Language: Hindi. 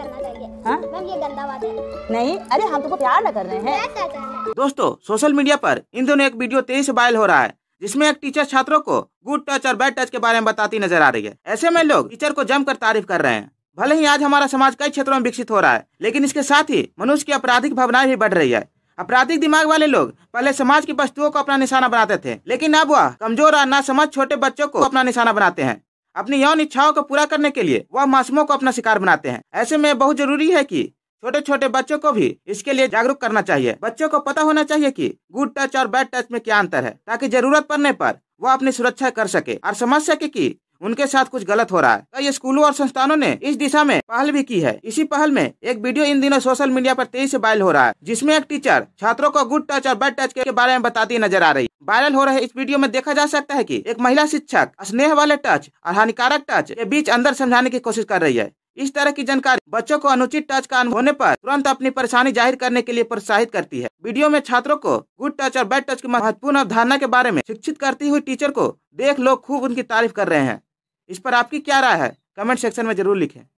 हाँ नहीं अरे हम तुमको प्यार न कर रहे हैं दोस्तों सोशल मीडिया पर इन दोनों एक वीडियो तेजी से वायरल हो रहा है जिसमें एक टीचर छात्रों को गुड टच और बैड टच के बारे में बताती नजर आ रही है ऐसे में लोग टीचर को जमकर तारीफ कर रहे हैं भले ही आज हमारा समाज कई क्षेत्रों में विकसित हो रहा है लेकिन इसके साथ ही मनुष्य की आपराधिक भावनाएं भी बढ़ रही है आपराधिक दिमाग वाले लोग पहले समाज की वस्तुओं को अपना निशाना बनाते थे लेकिन अब वह कमजोर और समझ छोटे बच्चों को अपना निशाना बनाते हैं अपनी यौन इच्छाओं को पूरा करने के लिए वह मासूमों को अपना शिकार बनाते हैं ऐसे में बहुत जरूरी है कि छोटे छोटे बच्चों को भी इसके लिए जागरूक करना चाहिए बच्चों को पता होना चाहिए कि गुड टच और बैड टच में क्या अंतर है ताकि जरूरत पड़ने पर वह अपनी सुरक्षा कर सके और समझ सके कि उनके साथ कुछ गलत हो रहा है कई स्कूलों और संस्थानों ने इस दिशा में पहल भी की है इसी पहल में एक वीडियो इन दिनों सोशल मीडिया पर तेजी से वायरल हो रहा है जिसमें एक टीचर छात्रों को गुड टच और बैड टच के बारे में बताती नजर आ रही वायरल हो रहे इस वीडियो में देखा जा सकता है की एक महिला शिक्षक स्नेह वाले टच और हानिकारक टच के बीच अंदर समझाने की कोशिश कर रही है इस तरह की जानकारी बच्चों को अनुचित टच का अनुभव होने पर तुरंत अपनी परेशानी जाहिर करने के लिए प्रोत्साहित करती है वीडियो में छात्रों को गुड टच और बैड टच की महत्वपूर्ण अवधारणा के बारे में शिक्षित करती हुई टीचर को देख लोग खूब उनकी तारीफ कर रहे हैं इस पर आपकी क्या राय है कमेंट सेक्शन में जरूर लिखें